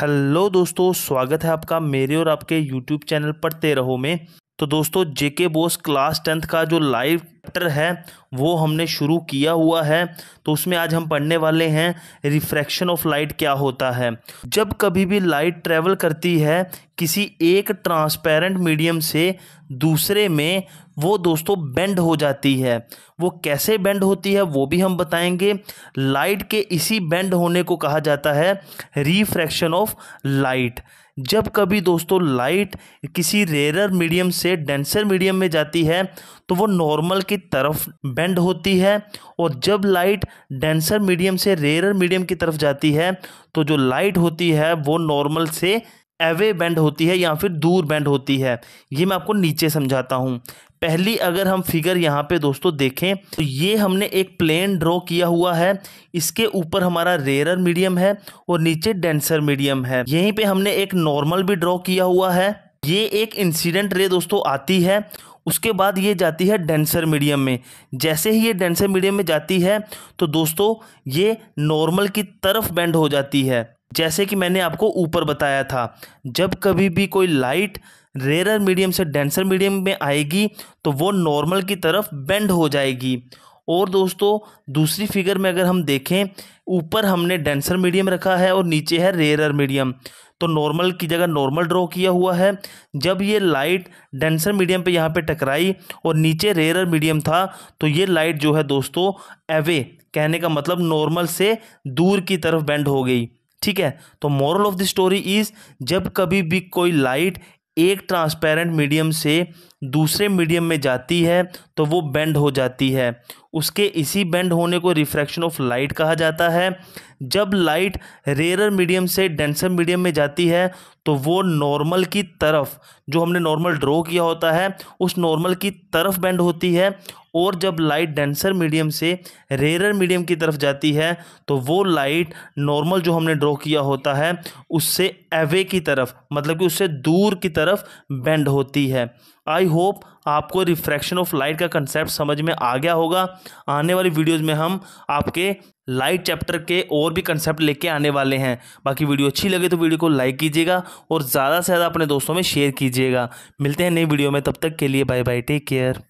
hello दोस्तों स्वागत है आपका मेरे और आपके यूट्यूब चैनल पढ़ते रहो में तो दोस्तों जेके बोस क्लास टेंथ का जो लाइव चैप्टर है वो हमने शुरू किया हुआ है तो उसमें आज हम पढ़ने वाले हैं रिफ्रैक्शन ऑफ लाइट क्या होता है जब कभी भी लाइट ट्रेवल करती है किसी एक ट्रांसपेरेंट मीडियम से दूसरे में वो दोस्तों बेंड हो जाती है वो कैसे बेंड होती है वो भी हम बताएंगे लाइट के इसी बेंड होने को कहा जाता है रिफ्रैक्शन ऑफ लाइट जब कभी दोस्तों लाइट किसी रेयरर मीडियम से डेंसर मीडियम में जाती है तो वो नॉर्मल की तरफ बेंड होती है और जब लाइट डेंसर मीडियम से रेयरर मीडियम की तरफ जाती है तो जो लाइट होती है वो नॉर्मल से एवे बैंड होती है या फिर दूर बैंड होती है ये मैं आपको नीचे समझाता हूँ पहली अगर हम फिगर यहाँ पे दोस्तों देखें तो ये हमने एक प्लेन ड्रॉ किया हुआ है इसके ऊपर हमारा रेयरर मीडियम है और नीचे डेंसर मीडियम है यहीं पे हमने एक नॉर्मल भी ड्रॉ किया हुआ है ये एक इंसिडेंट रे दोस्तों आती है उसके बाद ये जाती है डेंसर मीडियम में जैसे ही ये डेंसर मीडियम में जाती है तो दोस्तों ये नॉर्मल की तरफ बेंड हो जाती है जैसे कि मैंने आपको ऊपर बताया था जब कभी भी कोई लाइट रेरर मीडियम से डेंसर मीडियम में आएगी तो वो नॉर्मल की तरफ बेंड हो जाएगी और दोस्तों दूसरी फिगर में अगर हम देखें ऊपर हमने डेंसर मीडियम रखा है और नीचे है रेरर मीडियम तो नॉर्मल की जगह नॉर्मल ड्रॉ किया हुआ है जब ये लाइट डेंसर मीडियम पे यहाँ पे टकराई और नीचे रेरर मीडियम था तो ये लाइट जो है दोस्तों एवे कहने का मतलब नॉर्मल से दूर की तरफ बेंड हो गई ठीक है तो moral of the story is जब कभी भी कोई लाइट एक ट्रांसपेरेंट मीडियम से दूसरे मीडियम में जाती है तो वो बेंड हो जाती है उसके इसी बेंड होने को रिफ्रैक्शन ऑफ लाइट कहा जाता है जब लाइट रेयर मीडियम से डेंसर मीडियम में जाती है तो वो नॉर्मल की तरफ जो हमने नॉर्मल ड्रॉ किया होता है उस नॉर्मल की तरफ बेंड होती है और जब लाइट डेंसर मीडियम से रेयर मीडियम की तरफ जाती है तो वो लाइट नॉर्मल जो हमने ड्रॉ किया होता है उससे एवे की तरफ मतलब कि उससे दूर की तरफ बेंड होती है आई होप आपको रिफ्रैक्शन ऑफ लाइट का कंसेप्ट समझ में आ गया होगा आने वाली वीडियोज़ में हम आपके लाइट चैप्टर के और भी कंसेप्ट लेके आने वाले हैं बाकी वीडियो अच्छी लगे तो वीडियो को लाइक कीजिएगा और ज़्यादा से ज़्यादा अपने दोस्तों में शेयर कीजिएगा मिलते हैं नई वीडियो में तब तक के लिए बाय बाय टेक केयर